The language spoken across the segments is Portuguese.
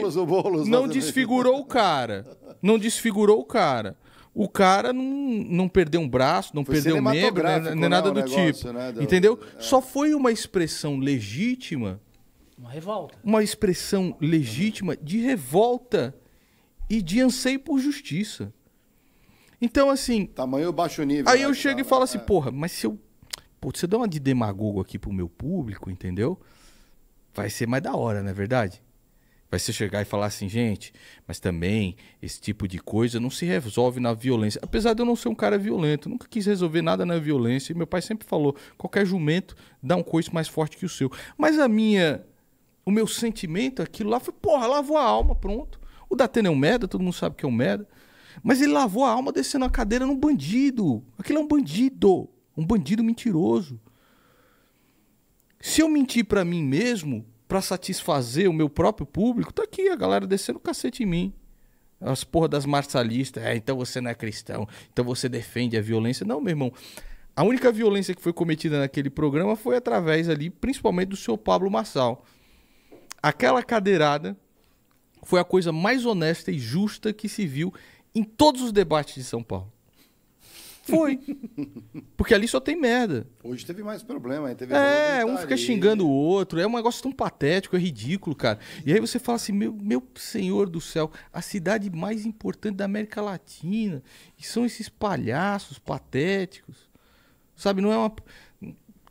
Boulos, o Boulos. Não desfigurou o cara. Não desfigurou o cara. O cara não, não perdeu um braço, não foi perdeu um membro, né? nem, nem é nada não, né, do tipo, negócio, tipo. Né, do, entendeu? É. Só foi uma expressão legítima. Uma revolta. Uma expressão legítima de revolta e de anseio por justiça. Então, assim. Tamanho baixo nível. Aí eu né, chego e falo assim, é. assim, porra, mas se eu. Pô, se eu der uma de demagogo aqui pro meu público, entendeu? Vai ser mais da hora, não é verdade? Vai você chegar e falar assim, gente, mas também esse tipo de coisa não se resolve na violência. Apesar de eu não ser um cara violento, nunca quis resolver nada na violência. E meu pai sempre falou: qualquer jumento dá um coice mais forte que o seu. Mas a minha. O meu sentimento, aquilo lá, foi, porra, lavou a alma, pronto. O Datena é um merda, todo mundo sabe que é um merda. Mas ele lavou a alma descendo a cadeira num bandido. Aquilo é um bandido. Um bandido mentiroso. Se eu mentir para mim mesmo, para satisfazer o meu próprio público, tá aqui a galera descendo o cacete em mim. As porra das marçalistas, é, então você não é cristão, então você defende a violência. Não, meu irmão. A única violência que foi cometida naquele programa foi através ali, principalmente do seu Pablo Marçal. Aquela cadeirada foi a coisa mais honesta e justa que se viu em todos os debates de São Paulo. Foi. Porque ali só tem merda. Hoje teve mais problema, teve É, um fica xingando o outro. É um negócio tão patético, é ridículo, cara. E aí você fala assim: meu, meu senhor do céu, a cidade mais importante da América Latina. E são esses palhaços patéticos. Sabe, não é uma.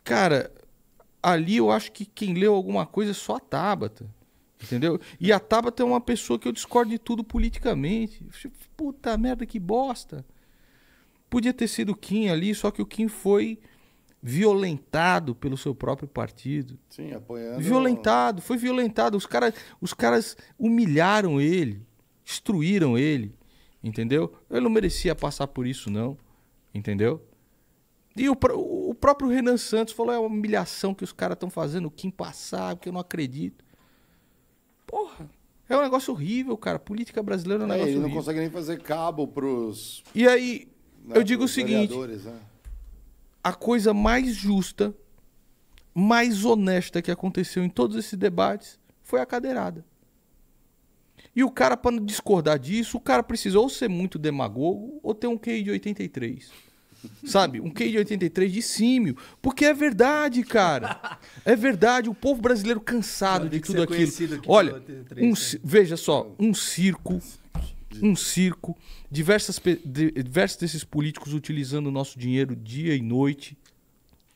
Cara, ali eu acho que quem leu alguma coisa é só a Tabata. Entendeu? E a Tabata é uma pessoa que eu discordo de tudo politicamente. Puta merda, que bosta. Podia ter sido o Kim ali, só que o Kim foi violentado pelo seu próprio partido. Sim, apoiando. Violentado, foi violentado. Os caras, os caras humilharam ele, destruíram ele, entendeu? Ele não merecia passar por isso, não, entendeu? E o, o próprio Renan Santos falou: é uma humilhação que os caras estão fazendo, o Kim passar, que eu não acredito. Porra, é um negócio horrível, cara. Política brasileira é um é, negócio ele horrível. Ele não consegue nem fazer cabo pros. E aí, né, eu digo o seguinte: né? a coisa mais justa, mais honesta que aconteceu em todos esses debates foi a cadeirada. E o cara, para discordar disso, o cara precisou ser muito demagogo ou ter um QI de 83. Sabe? Um QI de 83 de símio. Porque é verdade, cara. É verdade. O povo brasileiro cansado de tudo aquilo. Olha, um, né? veja só: um circo um circo, diversas, diversos desses políticos utilizando o nosso dinheiro dia e noite,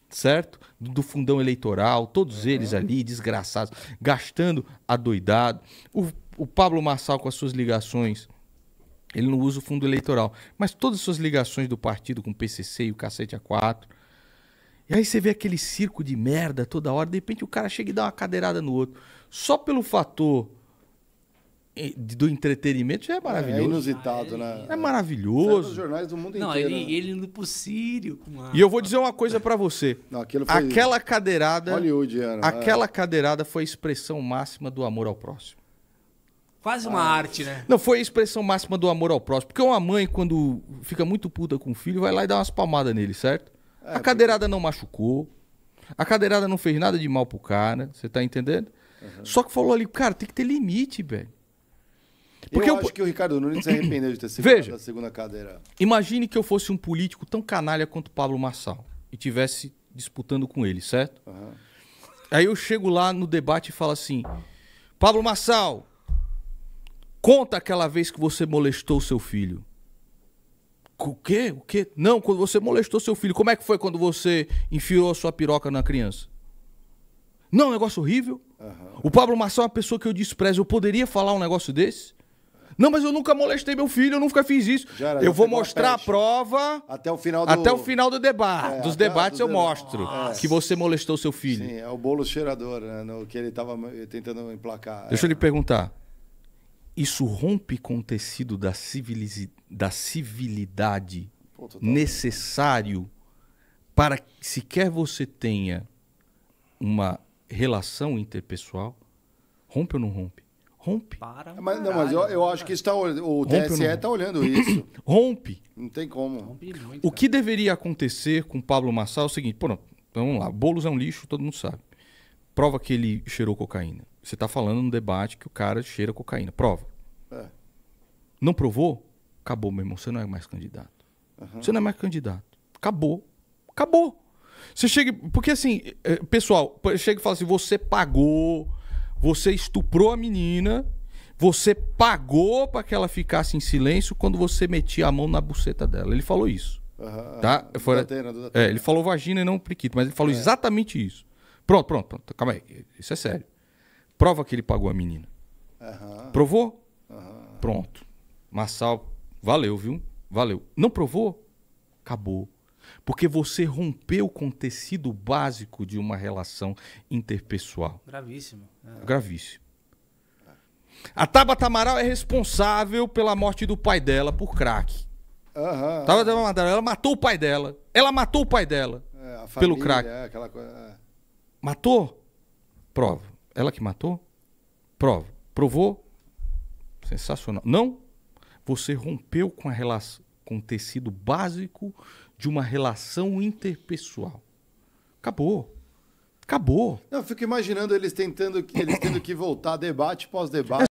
certo? Do, do fundão eleitoral, todos uhum. eles ali, desgraçados, gastando adoidado. O, o Pablo Marçal com as suas ligações. Ele não usa o fundo eleitoral. Mas todas as suas ligações do partido com o PCC e o cacete A4. E aí você vê aquele circo de merda toda hora. De repente o cara chega e dá uma cadeirada no outro. Só pelo fator do entretenimento já é, é maravilhoso. É inusitado, né? É maravilhoso. jornais do mundo não, inteiro. Não, ele, né? ele indo pro Sírio. Uma... E eu vou dizer uma coisa para você. Não, foi... Aquela cadeirada... Hollywoodiana. É. Aquela é. cadeirada foi a expressão máxima do amor ao próximo. Quase uma ah. arte, né? Não, foi a expressão máxima do amor ao próximo. Porque uma mãe, quando fica muito puta com o filho, vai lá e dá umas palmadas nele, certo? É, a cadeirada porque... não machucou. A cadeirada não fez nada de mal pro cara. Você tá entendendo? Uhum. Só que falou ali, cara, tem que ter limite, velho. Porque eu, eu, acho que o Ricardo Nunes se arrependeu de ter sido Veja, da segunda cadeira. Imagine que eu fosse um político tão canalha quanto Pablo Marçal e tivesse disputando com ele, certo? Uhum. Aí eu chego lá no debate e falo assim: Pablo Marçal, conta aquela vez que você molestou seu filho. O quê? O quê? Não, quando você molestou seu filho, como é que foi quando você enfiou a sua piroca na criança? Não, é um negócio horrível. Uhum. O Pablo Marçal é uma pessoa que eu desprezo. Eu poderia falar um negócio desse? Não, mas eu nunca molestei meu filho, eu nunca fiz isso. eu vou mostrar a, a prova até o final do, até o final do debate. É, dos debates eu mostro ah, que você molestou seu filho. Sim, é o bolo cheirador, né, no, que ele estava tentando emplacar. Deixa é. eu lhe perguntar. Isso rompe com o tecido da, da civilidade Pô, necessário para que sequer você tenha uma relação interpessoal? Rompe ou não rompe? Rompe. Para um mas, não, mas eu, eu acho que está, o TSE está olhando isso. Rompe. Não tem como. Rompe muito, o que deveria acontecer com Pablo Massal é o seguinte: pô, vamos lá, Boulos é um lixo, todo mundo sabe. Prova que ele cheirou cocaína. Você está falando no debate que o cara cheira cocaína. Prova. É. Não provou? Acabou, meu irmão. Você não é mais candidato. Uhum. Você não é mais candidato. Acabou. Acabou. Você chega. Porque assim, é, pessoal, chega e fala assim: você pagou você estuprou a menina, você pagou para que ela ficasse em silêncio quando você metia a mão na buceta dela. Ele falou isso. Uhum, tá? É, ele falou vagina e não priquito, mas ele falou é. exatamente isso. Pronto, pronto, pronto. Calma aí. Isso é sério. Prova que ele pagou a menina. Uhum. Provou? Uhum. Pronto. Massal, valeu, viu? Valeu. Não provou? Acabou. Porque você rompeu com o tecido básico de uma relação interpessoal. Gravíssimo. É. Gravíssimo. A Tabata Amaral é responsável pela morte do pai dela por crack. Uhum. Tabata Amaral, ela matou o pai dela. Ela matou o pai dela é, família, pelo crack. É, coisa... Matou? Prova. Ela que matou? Prova. Provou? Sensacional. Não? Você rompeu com a relação, com o tecido básico de uma relação interpessoal. Acabou. Acabou. eu fico imaginando eles tentando eles tendo que voltar debate pós debate. É